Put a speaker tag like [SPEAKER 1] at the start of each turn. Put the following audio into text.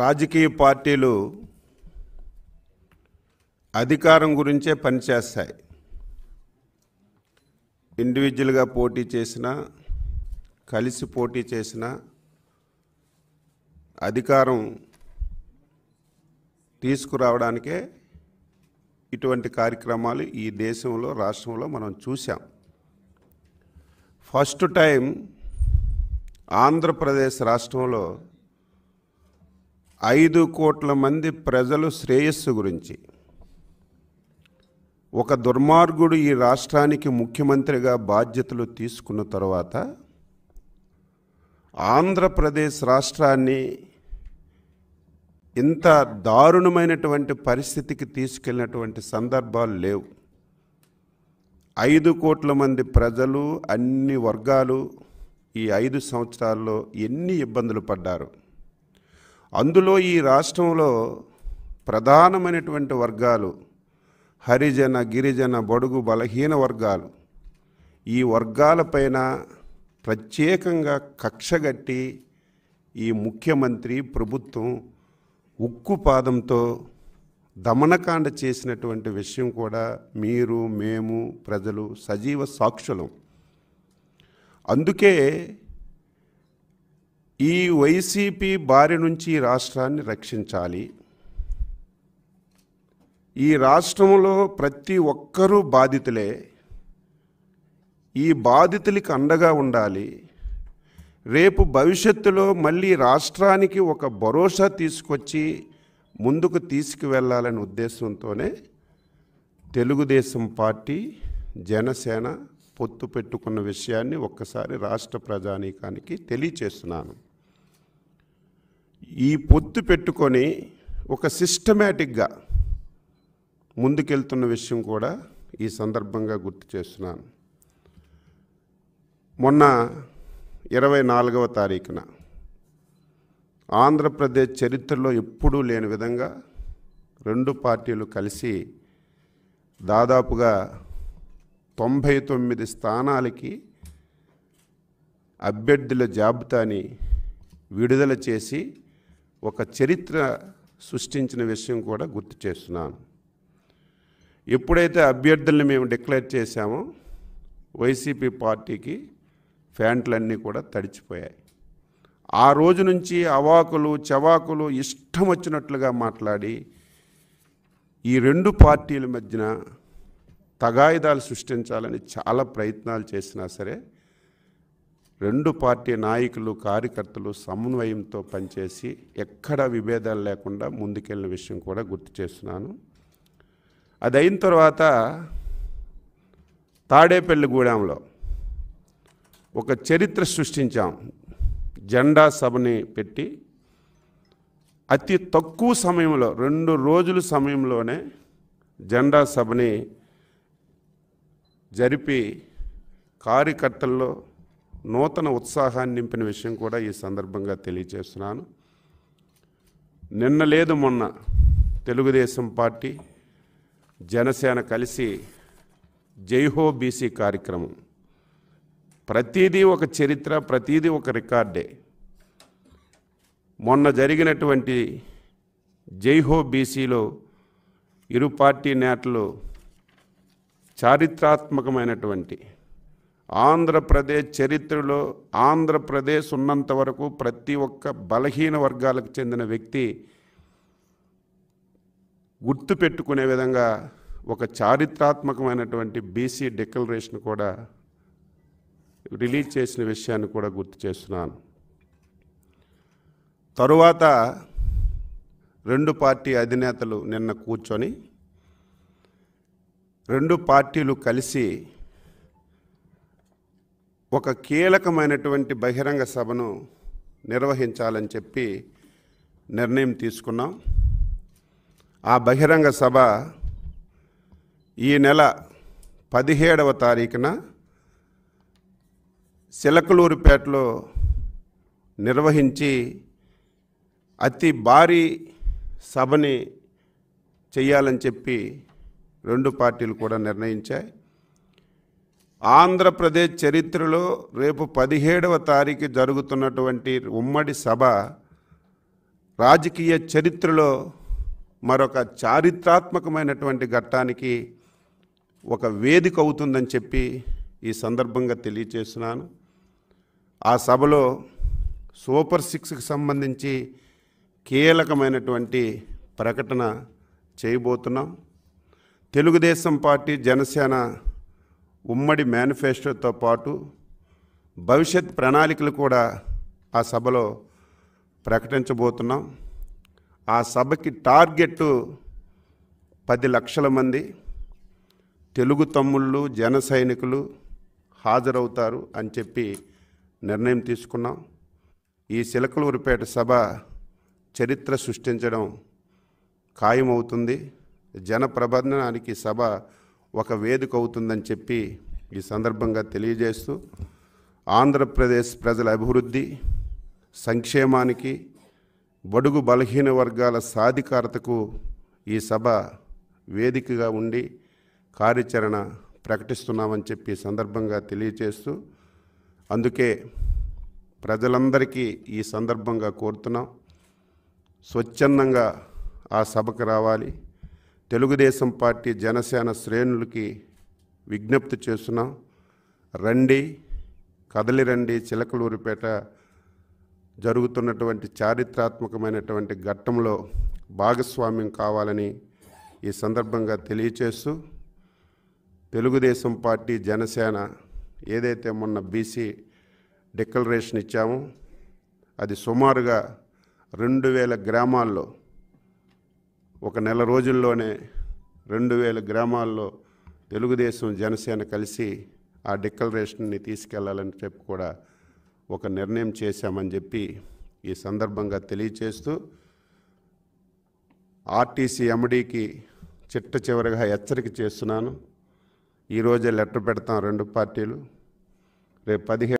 [SPEAKER 1] రాజకీయ పార్టీలు అధికారం గురించే పనిచేస్తాయి ఇండివిజువల్గా పోటీ చేసినా కలిసి పోటీ చేసినా అధికారం తీసుకురావడానికే ఇటువంటి కార్యక్రమాలు ఈ దేశంలో రాష్ట్రంలో మనం చూసాం ఫస్ట్ టైం ఆంధ్రప్రదేశ్ రాష్ట్రంలో ఐదు కోట్ల మంది ప్రజలు శ్రేయస్సు గురించి ఒక దుర్మార్గుడు ఈ రాష్ట్రానికి ముఖ్యమంత్రిగా బాధ్యతలు తీసుకున్న తర్వాత ఆంధ్రప్రదేశ్ రాష్ట్రాన్ని ఇంత దారుణమైనటువంటి పరిస్థితికి తీసుకెళ్ళినటువంటి సందర్భాలు లేవు ఐదు కోట్ల మంది ప్రజలు అన్ని వర్గాలు ఈ ఐదు సంవత్సరాల్లో ఎన్ని ఇబ్బందులు పడ్డారు అందులో ఈ రాష్ట్రంలో ప్రధానమైనటువంటి వర్గాలు హరిజన గిరిజన బడుగు బలహీన వర్గాలు ఈ వర్గాలపైన ప్రత్యేకంగా కక్షగట్టి ఈ ముఖ్యమంత్రి ప్రభుత్వం ఉక్కు పాదంతో దమనకాండ చేసినటువంటి విషయం కూడా మీరు మేము ప్రజలు సజీవ సాక్షులం అందుకే ఈ వైసీపీ బారి నుంచి రాష్ట్రాన్ని రక్షించాలి ఈ రాష్ట్రంలో ప్రతి ఒక్కరూ బాధితులే ఈ బాధితులకి అండగా ఉండాలి రేపు భవిష్యత్తులో మళ్ళీ రాష్ట్రానికి ఒక భరోసా తీసుకొచ్చి ముందుకు తీసుకువెళ్ళాలనే ఉద్దేశంతోనే తెలుగుదేశం పార్టీ జనసేన పొత్తు పెట్టుకున్న విషయాన్ని ఒక్కసారి రాష్ట్ర ప్రజానీకానికి తెలియచేస్తున్నాను ఈ పొత్తు పెట్టుకొని ఒక సిస్టమేటిక్గా ముందుకెళ్తున్న విషయం కూడా ఈ సందర్భంగా గుర్తు చేస్తున్నాను మొన్న ఇరవై నాలుగవ తారీఖున ఆంధ్రప్రదేశ్ చరిత్రలో ఎప్పుడూ లేని విధంగా రెండు పార్టీలు కలిసి దాదాపుగా తొంభై తొమ్మిది స్థానాలకి అభ్యర్థుల జాబితాని విడుదల చేసి ఒక చరిత్ర సృష్టించిన విషయం కూడా గుర్తు చేస్తున్నాను ఎప్పుడైతే అభ్యర్థుల్ని మేము డిక్లేర్ చేశామో వైసీపీ పార్టీకి ఫ్యాంట్లన్నీ కూడా తడిచిపోయాయి ఆ రోజు నుంచి అవాకులు చవాకులు ఇష్టం వచ్చినట్లుగా మాట్లాడి ఈ రెండు పార్టీల మధ్యన తగాయిదాలు సృష్టించాలని చాలా ప్రయత్నాలు చేసినా సరే రెండు పార్టీ నాయకులు కార్యకర్తలు సమన్వయంతో పనిచేసి ఎక్కడ విభేదాలు లేకుండా ముందుకెళ్ళిన విషయం కూడా గుర్తు చేస్తున్నాను అది అయిన తర్వాత గూడెంలో ఒక చరిత్ర సృష్టించాం జెండా సభని పెట్టి అతి తక్కువ సమయంలో రెండు రోజుల సమయంలోనే జెండా సభని జరిపి కార్యకర్తల్లో నూతన ఉత్సాహాన్ని నింపిన విషయం కూడా ఈ సందర్భంగా తెలియజేస్తున్నాను నిన్న లేదు మొన్న తెలుగుదేశం పార్టీ జనసేన కలిసి జైహో బీసీ కార్యక్రమం ప్రతీదీ ఒక చరిత్ర ప్రతీదీ ఒక రికార్డే మొన్న జరిగినటువంటి జైహో బీసీలో ఇరు పార్టీ నేతలు చారిత్రాత్మకమైనటువంటి ఆంధ్రప్రదేశ్ చరిత్రలో ఆంధ్రప్రదేశ్ ఉన్నంత వరకు ప్రతి ఒక్క బలహీన వర్గాలకు చెందిన వ్యక్తి గుర్తు పెట్టుకునే విధంగా ఒక చారిత్రాత్మకమైనటువంటి బీసీ డిక్లరేషన్ కూడా రిలీజ్ చేసిన విషయాన్ని కూడా గుర్తు చేస్తున్నాను తరువాత రెండు పార్టీ అధినేతలు నిన్న కూర్చొని రెండు పార్టీలు కలిసి ఒక కీలకమైనటువంటి బహిరంగ సభను నిర్వహించాలని చెప్పి నిర్ణయం తీసుకున్నాం ఆ బహిరంగ సభ ఈ నెల పదిహేడవ తారీఖున సిలకలూరుపేటలో నిర్వహించి అతి భారీ సభని చెయ్యాలని చెప్పి రెండు పార్టీలు కూడా నిర్ణయించాయి ఆంధ్రప్రదేశ్ చరిత్రలో రేపు పదిహేడవ తారీఖు జరుగుతున్నటువంటి ఉమ్మడి సభ రాజకీయ చరిత్రలో మరొక చారిత్రాత్మకమైనటువంటి ఘట్టానికి ఒక వేదిక అవుతుందని చెప్పి ఈ సందర్భంగా తెలియచేస్తున్నాను ఆ సభలో సూపర్ సిక్స్కి సంబంధించి కీలకమైనటువంటి ప్రకటన చేయబోతున్నాం తెలుగుదేశం పార్టీ జనసేన ఉమ్మడి మేనిఫెస్టోతో పాటు భవిష్యత్ ప్రణాళికలు కూడా ఆ సభలో ప్రకటించబోతున్నాం ఆ సభకి టార్గెట్ పది లక్షల మంది తెలుగు తమ్ముళ్ళు జన సైనికులు హాజరవుతారు అని చెప్పి నిర్ణయం తీసుకున్నాం ఈ సిలకలూరిపేట సభ చరిత్ర సృష్టించడం ఖాయమవుతుంది జన ప్రబంధనానికి సభ ఒక వేదిక అవుతుందని చెప్పి ఈ సందర్భంగా తెలియజేస్తూ ఆంధ్రప్రదేశ్ ప్రజల అభివృద్ధి సంక్షేమానికి బడుగు బలహీన వర్గాల సాధికారతకు ఈ సభ వేదికగా ఉండి కార్యాచరణ ప్రకటిస్తున్నామని చెప్పి సందర్భంగా తెలియజేస్తూ అందుకే ప్రజలందరికీ ఈ సందర్భంగా కోరుతున్నాం స్వచ్ఛందంగా ఆ సభకు రావాలి తెలుగుదేశం పార్టీ జనసేన శ్రేణులకి విజ్ఞప్తి చేస్తున్నాం రండి కదలి రండి చిలకలూరిపేట జరుగుతున్నటువంటి చారిత్రాత్మకమైనటువంటి ఘట్టంలో భాగస్వామ్యం కావాలని ఈ సందర్భంగా తెలియచేస్తూ తెలుగుదేశం పార్టీ జనసేన ఏదైతే మొన్న బీసీ డిక్లరేషన్ ఇచ్చామో అది సుమారుగా రెండు వేల గ్రామాల్లో ఒక నెల రోజుల్లోనే రెండు వేల గ్రామాల్లో తెలుగుదేశం జనసేన కలిసి ఆ డిక్లరేషన్ని తీసుకెళ్లాలని చెప్పి కూడా ఒక నిర్ణయం చేశామని చెప్పి ఈ సందర్భంగా తెలియచేస్తూ ఆర్టీసీ ఎండీకి చిట్ట చివరిగా హెచ్చరిక చేస్తున్నాను ఈరోజే లెటర్ పెడతాం రెండు పార్టీలు రేపు పదిహేను